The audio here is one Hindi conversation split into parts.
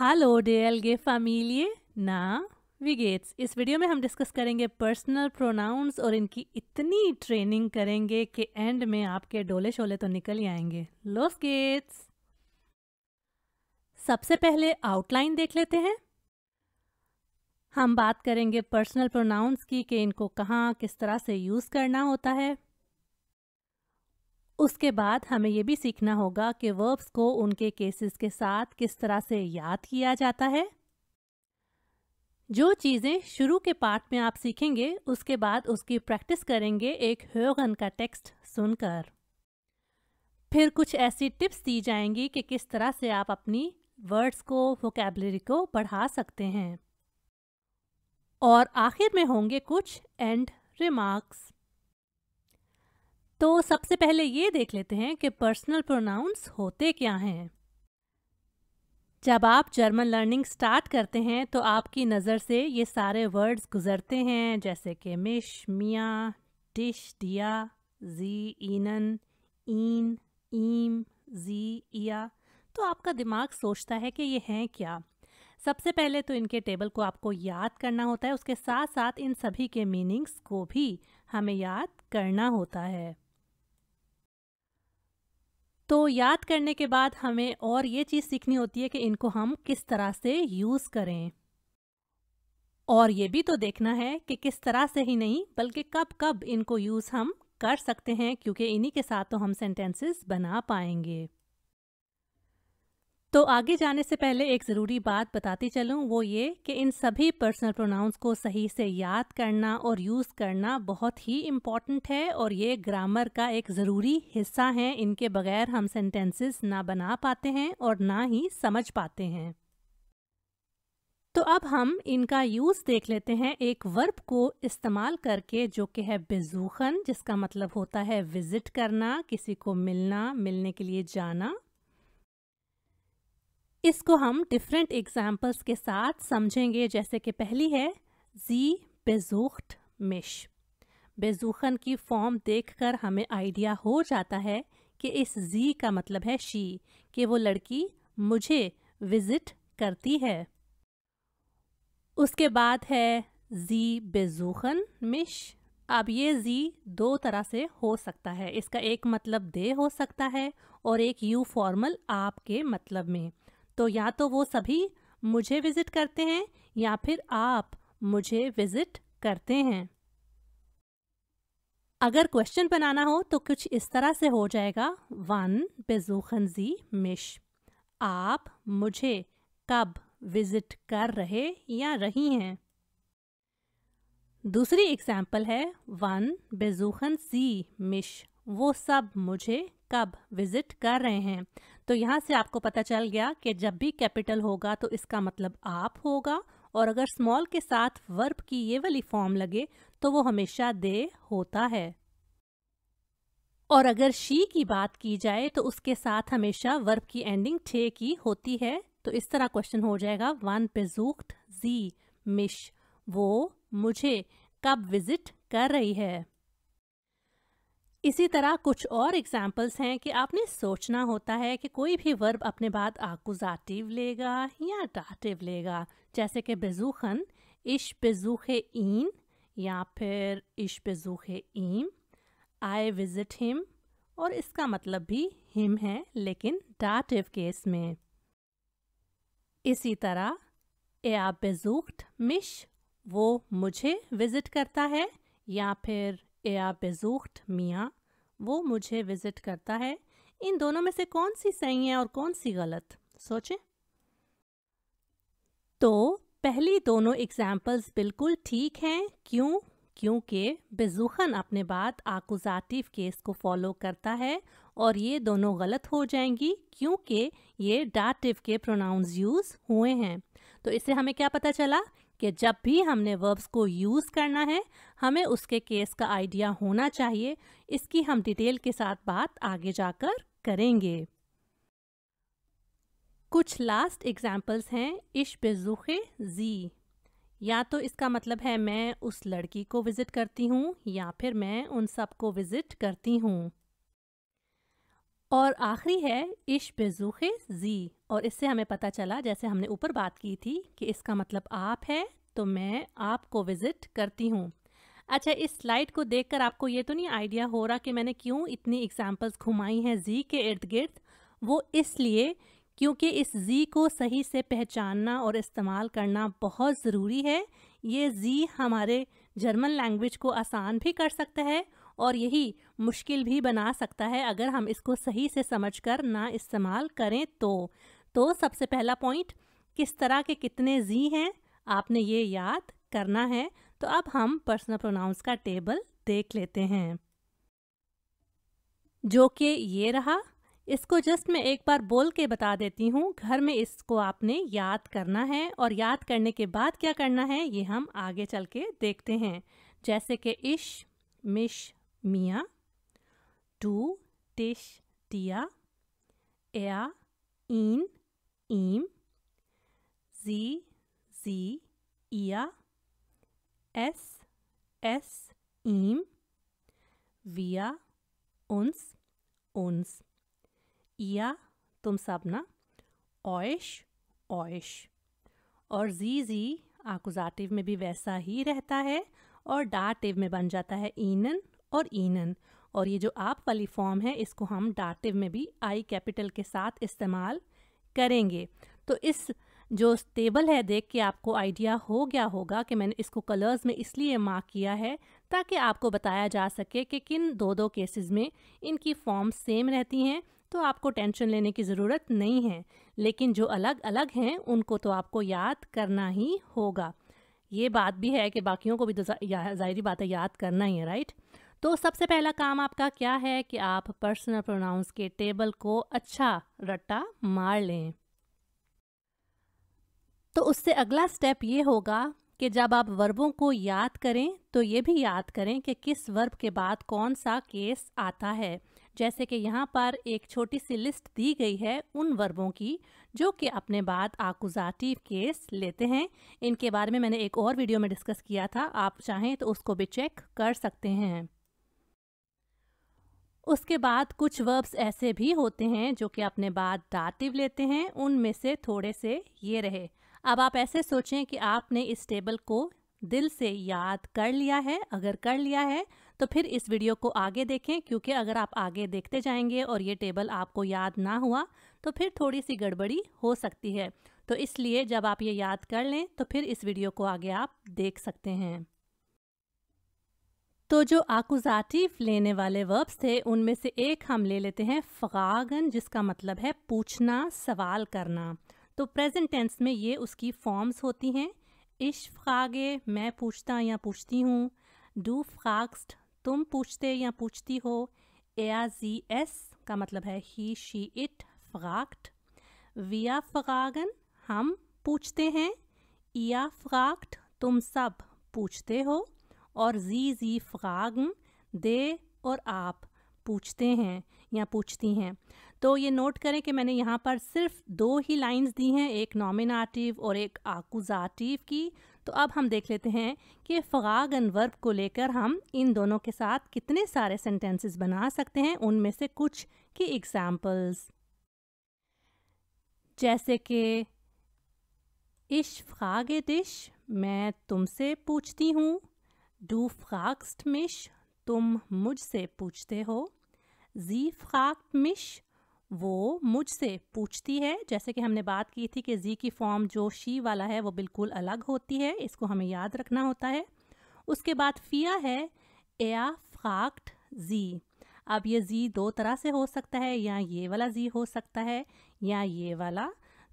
हेलो डीएलगे फैमिली ना वी गेट्स इस वीडियो में हम डिस्कस करेंगे पर्सनल प्रोनाउंस और इनकी इतनी ट्रेनिंग करेंगे कि एंड में आपके डोले शोले तो निकल ही आएंगे लोस गेट्स सबसे पहले आउटलाइन देख लेते हैं हम बात करेंगे पर्सनल प्रोनाउंस की कि इनको कहाँ किस तरह से यूज़ करना होता है उसके बाद हमें ये भी सीखना होगा कि वर्ब्स को उनके केसेस के साथ किस तरह से याद किया जाता है जो चीज़ें शुरू के पार्ट में आप सीखेंगे उसके बाद उसकी प्रैक्टिस करेंगे एक ह्योगन का टेक्स्ट सुनकर फिर कुछ ऐसी टिप्स दी जाएंगी कि किस तरह से आप अपनी वर्ड्स को वोकेबलरी को बढ़ा सकते हैं और आखिर में होंगे कुछ एंड रिमार्क्स तो सबसे पहले ये देख लेते हैं कि पर्सनल प्रोनाउंस होते क्या हैं जब आप जर्मन लर्निंग स्टार्ट करते हैं तो आपकी नज़र से ये सारे वर्ड्स गुजरते हैं जैसे कि मिश मियाँ डिश दिया जी इनन ईन ईम जी इया तो आपका दिमाग सोचता है कि ये हैं क्या सबसे पहले तो इनके टेबल को आपको याद करना होता है उसके साथ साथ इन सभी के मीनिंग्स को भी हमें याद करना होता है तो याद करने के बाद हमें और ये चीज़ सीखनी होती है कि इनको हम किस तरह से यूज़ करें और ये भी तो देखना है कि किस तरह से ही नहीं बल्कि कब कब इनको यूज़ हम कर सकते हैं क्योंकि इन्हीं के साथ तो हम सेंटेंसेस बना पाएंगे तो आगे जाने से पहले एक ज़रूरी बात बताती चलूँ वो ये कि इन सभी पर्सनल प्रोनाउंस को सही से याद करना और यूज़ करना बहुत ही इम्पॉर्टेंट है और ये ग्रामर का एक ज़रूरी हिस्सा है इनके बगैर हम सेंटेंसेस ना बना पाते हैं और ना ही समझ पाते हैं तो अब हम इनका यूज़ देख लेते हैं एक वर्ब को इस्तेमाल करके जो कि है बेजूखन जिसका मतलब होता है विज़िट करना किसी को मिलना मिलने के लिए जाना इसको हम डिफरेंट एग्जाम्पल्स के साथ समझेंगे जैसे कि पहली है जी बेजूख्ट मिश बेजूखन की फॉर्म देखकर हमें आइडिया हो जाता है कि इस जी का मतलब है शी कि वो लड़की मुझे विजिट करती है उसके बाद है जी बेजूखन मिश अब ये जी दो तरह से हो सकता है इसका एक मतलब दे हो सकता है और एक यू फॉर्मल आपके मतलब में तो या तो वो सभी मुझे विज़िट करते हैं या फिर आप मुझे विज़िट करते हैं अगर क्वेश्चन बनाना हो तो कुछ इस तरह से हो जाएगा वन बेजूखन जी मिश आप मुझे कब विज़िट कर रहे या रही हैं दूसरी एग्जाम्पल है वन बेजूखन सी मिश वो सब मुझे कब विज़िट कर रहे हैं तो यहाँ से आपको पता चल गया कि जब भी कैपिटल होगा तो इसका मतलब आप होगा और अगर स्मॉल के साथ वर्ब की ये वाली फॉर्म लगे तो वो हमेशा दे होता है और अगर शी की बात की जाए तो उसके साथ हमेशा वर्ब की एंडिंग ठे की होती है तो इस तरह क्वेश्चन हो जाएगा वन बेजूख्त जी मिश वो मुझे कब विजिट कर रही है इसी तरह कुछ और एग्जाम्पल्स हैं कि आपने सोचना होता है कि कोई भी वर्ब अपने बाद आकुजाटिव लेगा या डाटिव लेगा जैसे कि बेजूखन इश बेजूख ईन या फिर इश बेजूख ईम आई विज़िट हिम और इसका मतलब भी हिम है लेकिन डाटिव केस में इसी तरह ए आप बेजूख्त मिश वो मुझे विज़िट करता है या फिर ए आप बेजुख मियाँ वो मुझे विजिट करता है इन दोनों में से कौन सी सही है और कौन सी गलत सोचें तो पहली दोनों एग्जाम्पल्स बिल्कुल ठीक हैं क्यों क्योंकि बेजुखन अपने बाद आकुजाटिव केस को फॉलो करता है और ये दोनों गलत हो जाएंगी क्योंकि ये डाटिव के प्रोनाउंस यूज़ हुए हैं तो इससे हमें क्या पता चला कि जब भी हमने वर्ब्स को यूज़ करना है हमें उसके केस का आइडिया होना चाहिए इसकी हम डिटेल के साथ बात आगे जाकर करेंगे कुछ लास्ट एग्जाम्पल्स हैं इश बेजुखे जी या तो इसका मतलब है मैं उस लड़की को विज़िट करती हूँ या फिर मैं उन सब को विज़िट करती हूँ और आखिरी है इश बेजूख जी और इससे हमें पता चला जैसे हमने ऊपर बात की थी कि इसका मतलब आप है तो मैं आपको विज़िट करती हूँ अच्छा इस स्लाइड को देखकर आपको ये तो नहीं आइडिया हो रहा कि मैंने क्यों इतनी एग्जाम्पल्स घुमाई हैं जी के इर्द गिर्द वो इसलिए क्योंकि इस जी को सही से पहचानना और इस्तेमाल करना बहुत ज़रूरी है ये जी हमारे जर्मन लैंग्वेज को आसान भी कर सकता है और यही मुश्किल भी बना सकता है अगर हम इसको सही से समझकर ना इस्तेमाल करें तो तो सबसे पहला पॉइंट किस तरह के कितने जी हैं आपने ये याद करना है तो अब हम पर्सनल प्रोनाउंस का टेबल देख लेते हैं जो कि ये रहा इसको जस्ट मैं एक बार बोल के बता देती हूँ घर में इसको आपने याद करना है और याद करने के बाद क्या करना है ये हम आगे चल के देखते हैं जैसे कि इश मिश mir, du, dich, dir, er, ihn, ihm, sie, sie, ihr, es, es, ihm, wir, uns, uns, ihr, tum sabna, euch, euch. Und sie, sie, akkusativ, mir में भी वैसा rehta रहता und dativ, mir banjata बन ihnen, और ईनन और ये जो आप वाली फॉर्म है इसको हम डाटिव में भी आई कैपिटल के साथ इस्तेमाल करेंगे तो इस जो टेबल है देख के आपको आइडिया हो गया होगा कि मैंने इसको कलर्स में इसलिए मार्क किया है ताकि आपको बताया जा सके कि किन दो दो केसेस में इनकी फॉर्म सेम रहती हैं तो आपको टेंशन लेने की ज़रूरत नहीं है लेकिन जो अलग अलग हैं उनको तो आपको याद करना ही होगा ये बात भी है कि बाकियों को भी तो जाहिर बात है याद करना ही है राइट तो सबसे पहला काम आपका क्या है कि आप पर्सनल प्रोनाउंस के टेबल को अच्छा रट्टा मार लें तो उससे अगला स्टेप ये होगा कि जब आप वर्बों को याद करें तो ये भी याद करें कि किस वर्ब के बाद कौन सा केस आता है जैसे कि यहाँ पर एक छोटी सी लिस्ट दी गई है उन वर्बों की जो कि अपने बाद आकुजाटिव केस लेते हैं इनके बारे में मैंने एक और वीडियो में डिस्कस किया था आप चाहें तो उसको भी चेक कर सकते हैं उसके बाद कुछ वर्ब्स ऐसे भी होते हैं जो कि अपने बाद डाटिव लेते हैं उनमें से थोड़े से ये रहे अब आप ऐसे सोचें कि आपने इस टेबल को दिल से याद कर लिया है अगर कर लिया है तो फिर इस वीडियो को आगे देखें क्योंकि अगर आप आगे देखते जाएंगे और ये टेबल आपको याद ना हुआ तो फिर थोड़ी सी गड़बड़ी हो सकती है तो इसलिए जब आप ये याद कर लें तो फिर इस वीडियो को आगे आप देख सकते हैं तो जो आकुजाटिव लेने वाले वर्ब्स थे उनमें से एक हम ले लेते हैं फ्रागन जिसका मतलब है पूछना सवाल करना तो प्रेजेंट टेंस में ये उसकी फॉर्म्स होती हैं इश फ्रागे मैं पूछता या पूछती हूँ डू फ्रागस्ट तुम पूछते या पूछती हो आ जी एस का मतलब है ही शी इट फ्राक्ट विया फ्रागन हम पूछते हैं या फ्राक्ट तुम सब पूछते हो और जी जी फ्राgen दे और आप पूछते हैं या पूछती हैं तो ये नोट करें कि मैंने यहाँ पर सिर्फ दो ही लाइंस दी हैं एक नॉमिनाटिव और एक आकुजाटिव की तो अब हम देख लेते हैं कि फ़ागन वर्ब को लेकर हम इन दोनों के साथ कितने सारे सेंटेंसेस बना सकते हैं उनमें से कुछ की एग्जांपल्स जैसे कि इश फ्रागे डिश मैं तुमसे पूछती हूँ Du fragst mich, तुम मुझसे पूछते हो जी फ्राक मिश वो मुझसे पूछती है जैसे कि हमने बात की थी कि जी की फॉर्म जो शी वाला है वो बिल्कुल अलग होती है इसको हमें याद रखना होता है उसके बाद फिया है एया फ्राक्ट जी अब ये जी दो तरह से हो सकता है या ये वाला जी हो सकता है या ये वाला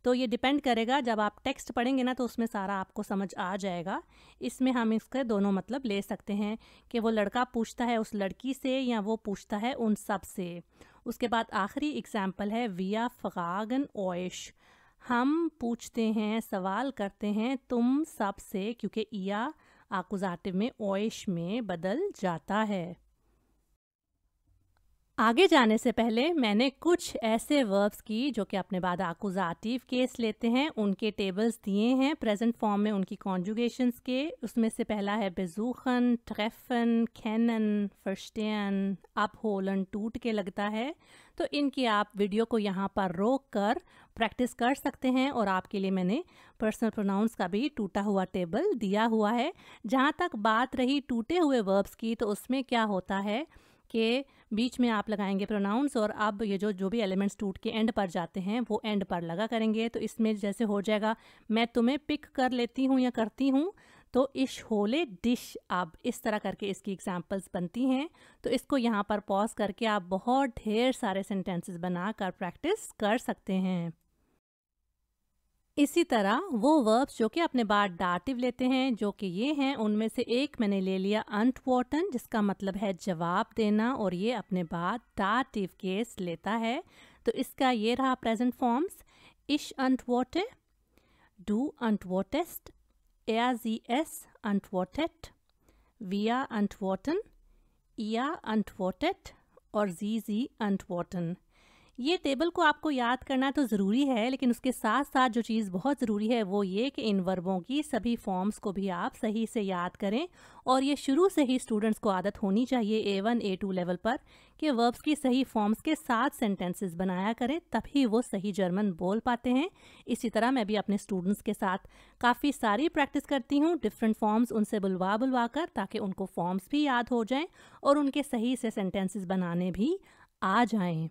तो ये डिपेंड करेगा जब आप टेक्स्ट पढ़ेंगे ना तो उसमें सारा आपको समझ आ जाएगा इसमें हम इसके दोनों मतलब ले सकते हैं कि वो लड़का पूछता है उस लड़की से या वो पूछता है उन सब से उसके बाद आखिरी एग्ज़ाम्पल है विया फ़ागन ओश हम पूछते हैं सवाल करते हैं तुम सब से क्योंकि ईया आकुजाटिव में ओश में बदल जाता है आगे जाने से पहले मैंने कुछ ऐसे वर्ब्स की जो कि अपने बाद आकुजाटिव केस लेते हैं उनके टेबल्स दिए हैं प्रेजेंट फॉर्म में उनकी कॉन्जुगेशंस के उसमें से पहला है बेजूखन ट्रेफन खैनन फर्स्टेन होलन टूट के लगता है तो इनकी आप वीडियो को यहाँ पर रोक कर प्रैक्टिस कर सकते हैं और आपके लिए मैंने पर्सनल प्रोनाउंस का भी टूटा हुआ टेबल दिया हुआ है जहाँ तक बात रही टूटे हुए वर्ब्स की तो उसमें क्या होता है के बीच में आप लगाएंगे प्रोनाउंस और अब ये जो जो भी एलिमेंट्स टूट के एंड पर जाते हैं वो एंड पर लगा करेंगे तो इसमें जैसे हो जाएगा मैं तुम्हें पिक कर लेती हूँ या करती हूँ तो इश होले डिश आप इस तरह करके इसकी एग्जाम्पल्स बनती हैं तो इसको यहाँ पर पॉज करके आप बहुत ढेर सारे सेंटेंसेस बनाकर प्रैक्टिस कर सकते हैं इसी तरह वो वर्ब्स जो कि अपने बाद डाटिव लेते हैं जो कि ये हैं उनमें से एक मैंने ले लिया अंटवॉटन जिसका मतलब है जवाब देना और ये अपने बाद डाटिव केस लेता है तो इसका ये रहा प्रेजेंट फॉर्म्स इश अंटवॉटे डू अनटवॉटेस्ट एयर जी एस अनटवॉटेट विया अनटवॉटन ईया अंटवॉटेट और जी जी अंटवॉटन ये टेबल को आपको याद करना तो ज़रूरी है लेकिन उसके साथ साथ जो चीज़ बहुत ज़रूरी है वो ये कि इन वर्बों की सभी फॉर्म्स को भी आप सही से याद करें और ये शुरू से ही स्टूडेंट्स को आदत होनी चाहिए A one A two level पर कि वर्ब्स की सही फॉर्म्स के साथ सेंटेंसेस बनाया करें तभी वो सही जर्मन बोल पाते हैं इसी तरह मैं भी अपने स्टूडेंट्स के साथ काफ़ी सारी प्रैक्टिस करती हूँ डिफरेंट फॉर्म्स उनसे बुलवा बुलवा कर ताकि उनको फॉर्म्स भी याद हो जाएँ और उनके सही से सेंटेंसेस बनाने भी आ जाएँ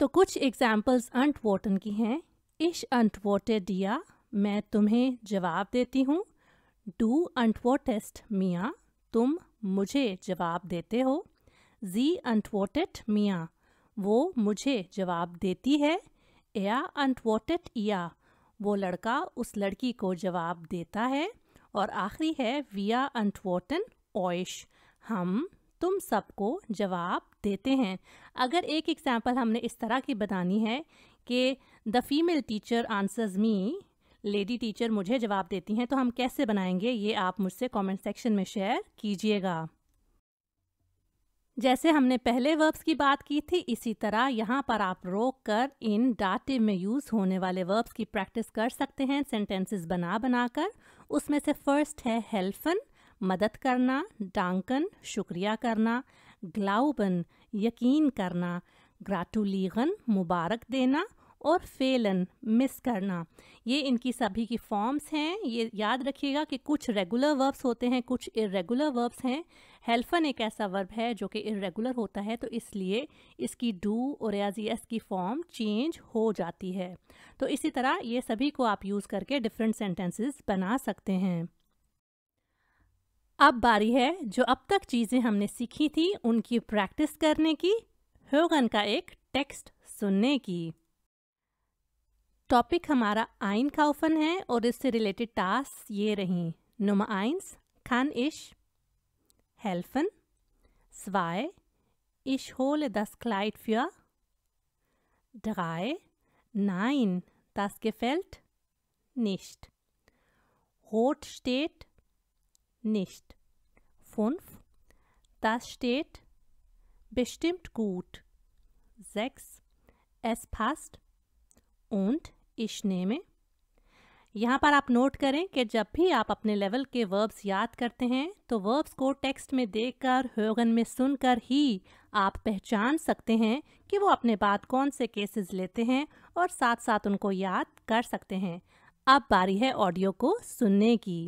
तो कुछ एग्जाम्पल्स अंटवोटन की हैं इश अंटवोटे डिया मैं तुम्हें जवाब देती हूँ डू अंटवोटेस्ट मिया मियाँ तुम मुझे जवाब देते हो जी अंटवोटेट मियाँ वो मुझे जवाब देती है या अंटवोटेट या वो लड़का उस लड़की को जवाब देता है और आखिरी है विया अंटवोटन ओइश हम तुम सबको जवाब देते हैं अगर एक एग्ज़ाम्पल हमने इस तरह की बतानी है कि the female teacher answers me lady teacher मुझे जवाब देती हैं तो हम कैसे बनाएंगे ये आप मुझसे कमेंट सेक्शन में शेयर कीजिएगा जैसे हमने पहले वर्ब्स की बात की थी इसी तरह यहाँ पर आप रोक कर इन डाटे में यूज़ होने वाले वर्ब्स की प्रैक्टिस कर सकते हैं सेंटेंसेस बना बना कर उसमें से फर्स्ट है हेल्फन मदद करना डांकन शुक्रिया करना ग्लाउबन यकीन करना ग्राटुलीगन मुबारक देना और फेलन मिस करना ये इनकी सभी की फॉर्म्स हैं ये याद रखिएगा कि कुछ रेगुलर वर्ब्स होते हैं कुछ इरेगुलर वर्ब्स हैं हेल्फन एक ऐसा वर्ब है जो कि इरेगुलर होता है तो इसलिए इसकी डू और एस e की फॉर्म चेंज हो जाती है तो इसी तरह ये सभी को आप यूज़ करके डिफरेंट सेंटेंसेस बना सकते हैं अब बारी है जो अब तक चीज़ें हमने सीखी थी उनकी प्रैक्टिस करने की होगन का एक टेक्स्ट सुनने की टॉपिक हमारा आइन काउफन है और इससे रिलेटेड टास्क ये रही नुमा आइंस खान इश स्वाय इश होल दस क्लाइट Kleid ड्राए नाइन दस के फेल्ट निश्ट होट स्टेट nicht. 5. Das steht bestimmt gut. 6. Es passt und ich nehme. यहाँ पर आप नोट करें कि जब भी आप अपने लेवल के वर्ब्स याद करते हैं तो वर्ब्स को टेक्स्ट में देखकर कर में सुनकर ही आप पहचान सकते हैं कि वो अपने बाद कौन से केसेस लेते हैं और साथ साथ उनको याद कर सकते हैं अब बारी है ऑडियो को सुनने की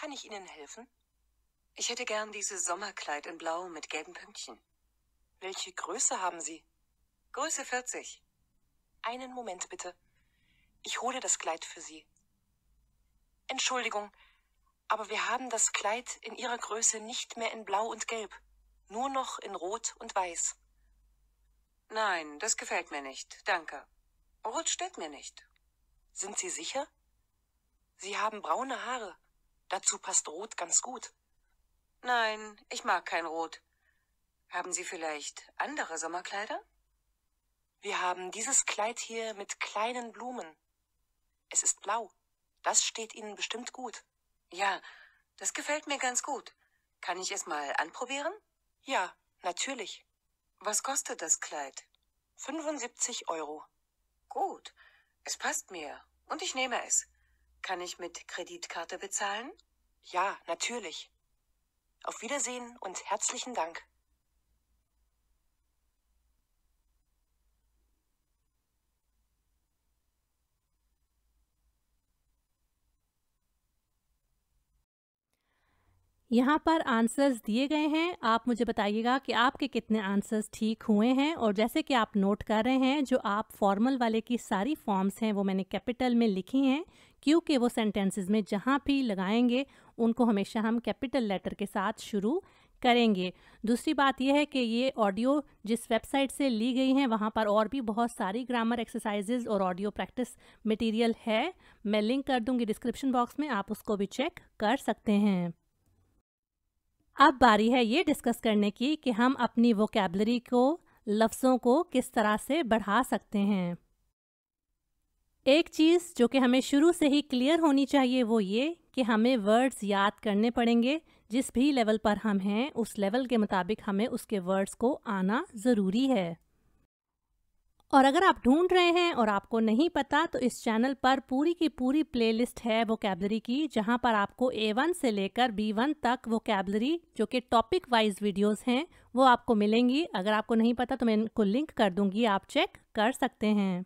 Kann ich Ihnen helfen? Ich hätte gern dieses Sommerkleid in Blau mit gelben Pünktchen. Welche Größe haben Sie? Größe 40. Einen Moment bitte. Ich hole das Kleid für Sie. Entschuldigung, aber wir haben das Kleid in Ihrer Größe nicht mehr in Blau und Gelb, nur noch in Rot und Weiß. Nein, das gefällt mir nicht, danke. Rot steht mir nicht. Sind Sie sicher? Sie haben braune Haare Dazu passt Rot ganz gut. Nein, ich mag kein Rot. Haben Sie vielleicht andere Sommerkleider? Wir haben dieses Kleid hier mit kleinen Blumen. Es ist blau. Das steht Ihnen bestimmt gut. Ja, das gefällt mir ganz gut. Kann ich es mal anprobieren? Ja, natürlich. Was kostet das Kleid? 75 Euro. Gut, es passt mir und ich nehme es. Kann ich mit Kreditkarte bezahlen? Ja, natürlich. Auf Wiedersehen und herzlichen Dank. यहाँ पर आंसर्स दिए गए हैं आप मुझे बताइएगा कि आपके कितने आंसर्स ठीक हुए हैं और जैसे कि आप नोट कर रहे हैं जो आप फॉर्मल वाले की सारी फॉर्म्स हैं वो मैंने कैपिटल में लिखी हैं क्योंकि वो सेंटेंसेस में जहाँ भी लगाएंगे उनको हमेशा हम कैपिटल लेटर के साथ शुरू करेंगे दूसरी बात यह है कि ये ऑडियो जिस वेबसाइट से ली गई हैं वहाँ पर और भी बहुत सारी ग्रामर एक्सरसाइजेज और ऑडियो प्रैक्टिस मटेरियल है मैं लिंक कर दूँगी डिस्क्रिप्शन बॉक्स में आप उसको भी चेक कर सकते हैं अब बारी है ये डिस्कस करने की कि हम अपनी वोकेबलरी को लफ्ज़ों को किस तरह से बढ़ा सकते हैं एक चीज़ जो कि हमें शुरू से ही क्लियर होनी चाहिए वो ये कि हमें वर्ड्स याद करने पड़ेंगे जिस भी लेवल पर हम हैं उस लेवल के मुताबिक हमें उसके वर्ड्स को आना ज़रूरी है और अगर आप ढूंढ रहे हैं और आपको नहीं पता तो इस चैनल पर पूरी की पूरी प्लेलिस्ट है वोकेबलरी की जहां पर आपको ए वन से लेकर बी वन तक वोकेबलरी जो कि टॉपिक वाइज वीडियोस हैं वो आपको मिलेंगी अगर आपको नहीं पता तो मैं इनको लिंक कर दूंगी आप चेक कर सकते हैं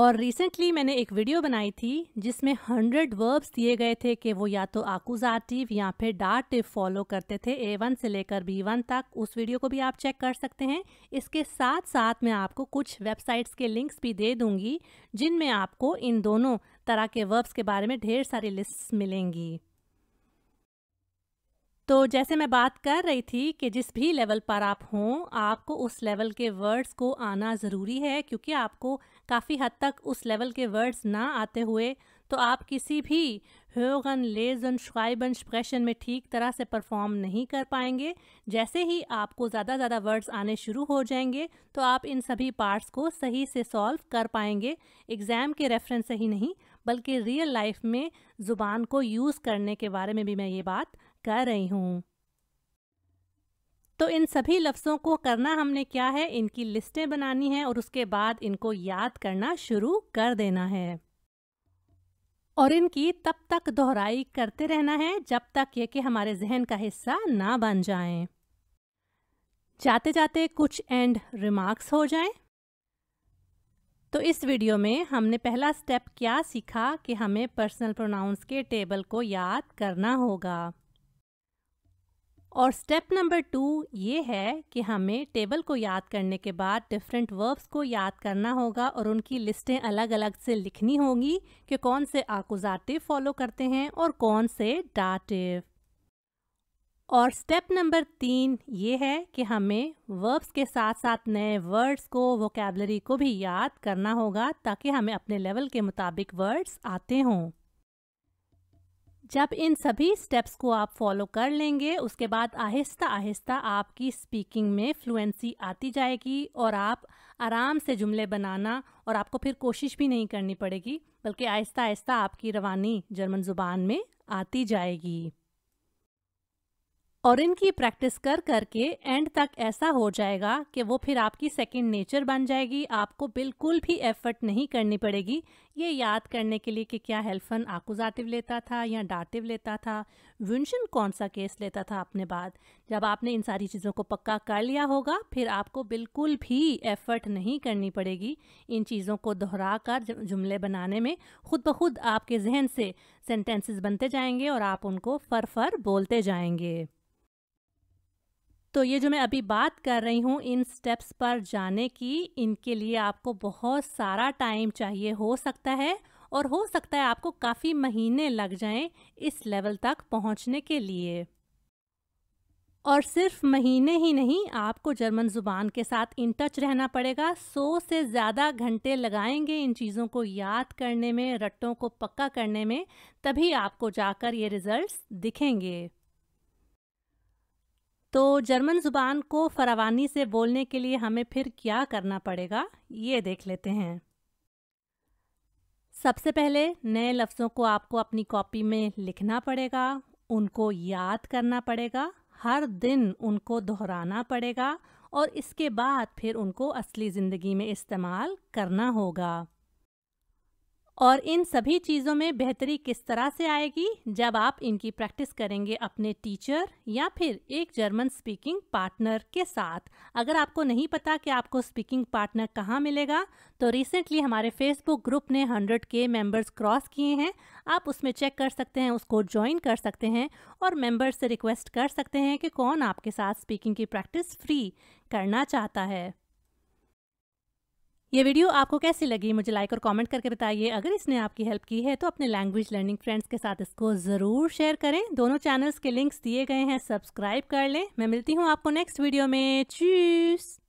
और रिसेंटली मैंने एक वीडियो बनाई थी जिसमें हंड्रेड वर्ब्स दिए गए थे कि वो या तो आकुजाटिव या फिर डाटिव फॉलो करते थे ए वन से लेकर बी वन तक उस वीडियो को भी आप चेक कर सकते हैं इसके साथ साथ मैं आपको कुछ वेबसाइट्स के लिंक्स भी दे दूंगी जिनमें आपको इन दोनों तरह के वर्ब्स के बारे में ढेर सारी लिस्ट मिलेंगी तो जैसे मैं बात कर रही थी कि जिस भी लेवल पर आप हों आपको उस लेवल के वर्ड्स को आना ज़रूरी है क्योंकि आपको काफ़ी हद तक उस लेवल के वर्ड्स ना आते हुए तो आप किसी भी होगन लेज़न schreiben, sprechen में ठीक तरह से परफॉर्म नहीं कर पाएंगे जैसे ही आपको ज़्यादा ज़्यादा वर्ड्स आने शुरू हो जाएंगे तो आप इन सभी पार्ट्स को सही से सॉल्व कर पाएंगे एग्ज़ाम के रेफरेंस से ही नहीं बल्कि रियल लाइफ में ज़ुबान को यूज़ करने के बारे में भी मैं ये बात कर रही हूँ तो इन सभी लफ्ज़ों को करना हमने क्या है इनकी लिस्टें बनानी है और उसके बाद इनको याद करना शुरू कर देना है और इनकी तब तक दोहराई करते रहना है जब तक ये कि हमारे जहन का हिस्सा ना बन जाएं। जाते जाते कुछ एंड रिमार्क्स हो जाएं। तो इस वीडियो में हमने पहला स्टेप क्या सीखा कि हमें पर्सनल प्रोनाउंस के टेबल को याद करना होगा और स्टेप नंबर टू ये है कि हमें टेबल को याद करने के बाद डिफरेंट वर्ब्स को याद करना होगा और उनकी लिस्टें अलग अलग से लिखनी होगी कि कौन से आकुजाटिव फॉलो करते हैं और कौन से डाटिव और स्टेप नंबर तीन ये है कि हमें वर्ब्स के साथ साथ नए वर्ड्स को वोकेबलरी को भी याद करना होगा ताकि हमें अपने लेवल के मुताबिक वर्ड्स आते हों जब इन सभी स्टेप्स को आप फॉलो कर लेंगे उसके बाद आहिस्ता आहिस्ता आपकी स्पीकिंग में फ्लुएंसी आती जाएगी और आप आराम से जुमले बनाना और आपको फिर कोशिश भी नहीं करनी पड़ेगी बल्कि आहिस्ता आहिस्ता आपकी रवानी जर्मन ज़ुबान में आती जाएगी और इनकी प्रैक्टिस कर करके एंड तक ऐसा हो जाएगा कि वो फिर आपकी सेकेंड नेचर बन जाएगी आपको बिल्कुल भी एफर्ट नहीं करनी पड़ेगी ये याद करने के लिए कि क्या हेल्फन आकुजाटिव लेता था या डाटिव लेता था विंशन कौन सा केस लेता था अपने बाद जब आपने इन सारी चीज़ों को पक्का कर लिया होगा फिर आपको बिल्कुल भी एफर्ट नहीं करनी पड़ेगी इन चीज़ों को दोहरा कर जुमले बनाने में खुद ब खुद आपके जहन से सेंटेंसेस बनते जाएंगे और आप उनको फर फर बोलते जाएंगे तो ये जो मैं अभी बात कर रही हूँ इन स्टेप्स पर जाने की इनके लिए आपको बहुत सारा टाइम चाहिए हो सकता है और हो सकता है आपको काफ़ी महीने लग जाएं इस लेवल तक पहुँचने के लिए और सिर्फ महीने ही नहीं आपको जर्मन ज़ुबान के साथ इन टच रहना पड़ेगा सौ से ज़्यादा घंटे लगाएंगे इन चीज़ों को याद करने में रट्टों को पक्का करने में तभी आपको जाकर ये रिज़ल्ट्स दिखेंगे तो जर्मन ज़ुबान को फरावानी से बोलने के लिए हमें फिर क्या करना पड़ेगा ये देख लेते हैं सबसे पहले नए लफ्ज़ों को आपको अपनी कॉपी में लिखना पड़ेगा उनको याद करना पड़ेगा हर दिन उनको दोहराना पड़ेगा और इसके बाद फिर उनको असली ज़िंदगी में इस्तेमाल करना होगा और इन सभी चीज़ों में बेहतरी किस तरह से आएगी जब आप इनकी प्रैक्टिस करेंगे अपने टीचर या फिर एक जर्मन स्पीकिंग पार्टनर के साथ अगर आपको नहीं पता कि आपको स्पीकिंग पार्टनर कहाँ मिलेगा तो रिसेंटली हमारे फेसबुक ग्रुप ने 100 के मेंबर्स क्रॉस किए हैं आप उसमें चेक कर सकते हैं उसको ज्वाइन कर सकते हैं और मेम्बर्स से रिक्वेस्ट कर सकते हैं कि कौन आपके साथ स्पीकिंग की प्रैक्टिस फ्री करना चाहता है ये वीडियो आपको कैसी लगी मुझे लाइक और कमेंट करके बताइए अगर इसने आपकी हेल्प की है तो अपने लैंग्वेज लर्निंग फ्रेंड्स के साथ इसको ज़रूर शेयर करें दोनों चैनल्स के लिंक्स दिए गए हैं सब्सक्राइब कर लें मैं मिलती हूँ आपको नेक्स्ट वीडियो में चीज़